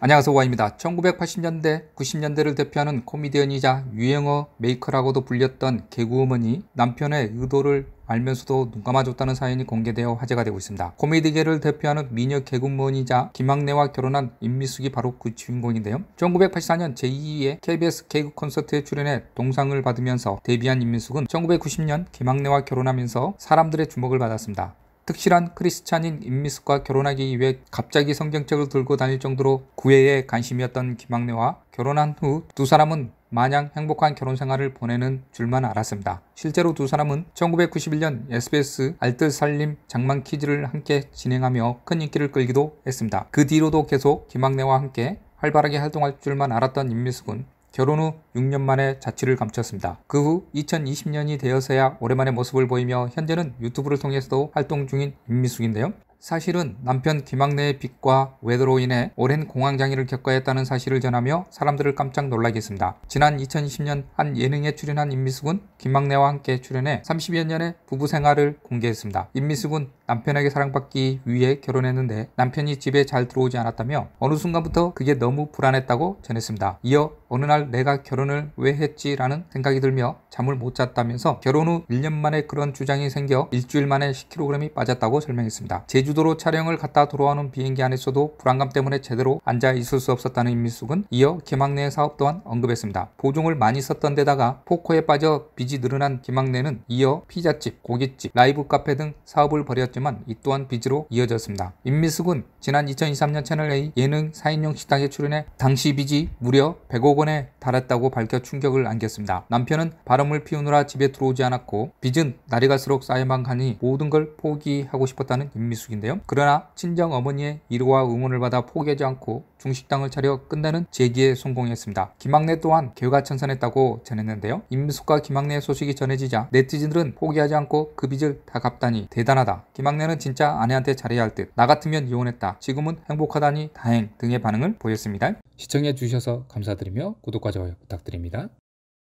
안녕하세요 오아입니다. 1980년대, 90년대를 대표하는 코미디언이자 유행어 메이커라고도 불렸던 개그우먼이 남편의 의도를 알면서도 눈 감아줬다는 사연이 공개되어 화제가 되고 있습니다. 코미디계를 대표하는 미녀 개그우먼이자 김학래와 결혼한 임미숙이 바로 그 주인공인데요. 1984년 제2의 KBS 개그 콘서트에 출연해 동상을 받으면서 데뷔한 임미숙은 1990년 김학래와 결혼하면서 사람들의 주목을 받았습니다. 특실한 크리스찬인 임미숙과 결혼하기 위해 갑자기 성경책을 들고 다닐 정도로 구애에 관심이었던 김학래와 결혼한 후 두 사람은 마냥 행복한 결혼 생활을 보내는 줄만 알았습니다. 실제로 두 사람은 1991년 SBS 알뜰살림 장만 퀴즈를 함께 진행하며 큰 인기를 끌기도 했습니다. 그 뒤로도 계속 김학래와 함께 활발하게 활동할 줄만 알았던 임미숙은 결혼 후 6년 만에 자취를 감췄습니다. 그 후 2020년이 되어서야 오랜만에 모습을 보이며 현재는 유튜브를 통해서도 활동 중인 임미숙인데요. 사실은 남편 김학래의 빚과 외도로 인해 오랜 공황장애를 겪어야 했다는 사실을 전하며 사람들을 깜짝 놀라게 했습니다. 지난 2020년 한 예능에 출연한 임미숙은 김학래와 함께 출연해 30여 년의 부부 생활을 공개했습니다. 임미숙은 남편에게 사랑받기 위해 결혼했는데 남편이 집에 잘 들어오지 않았다며 어느 순간부터 그게 너무 불안했다고 전했습니다. 이어 어느 날 내가 결혼을 왜 했지라는 생각이 들며 잠을 못 잤다면서 결혼 후 1년 만에 그런 주장이 생겨 일주일 만에 10kg이 빠졌다고 설명했습니다. 제주도로 촬영을 갔다 돌아오는 비행기 안에서도 불안감 때문에 제대로 앉아 있을 수 없었다는 임미숙은 이어 김학래의 사업 또한 언급했습니다. 보종을 많이 썼던 데다가 포커에 빠져 빚이 늘어난 김학래는 이어 피자집, 고깃집, 라이브 카페 등 사업을 벌였지만 이 또한 빚으로 이어졌습니다. 임미숙은 지난 2023년 채널A 예능 4인용 식당에 출연해 당시 빚이 무려 1 0 0억 3원에 달했다고 밝혀 충격을 안겼습니다. 남편은 바람을 피우느라 집에 들어오지 않았고 빚은 날이 갈수록 쌓여만 가니 모든 걸 포기하고 싶었다는 임미숙인데요. 그러나 친정 어머니의 위로와 응원을 받아 포기하지 않고 중식당을 차려 끝내는 재기에 성공했습니다. 김학래 또한 결과천선했다고 전했는데요. 임미숙과 김학래의 소식이 전해지자 네티즌들은 포기하지 않고 그 빚을 다 갚다니 대단하다. 김학래는 진짜 아내한테 잘해야 할 듯. 나 같으면 이혼했다. 지금은 행복하다니 다행 등의 반응을 보였습니다. 시청해 주셔서 감사드리며 구독과 좋아요 부탁드립니다.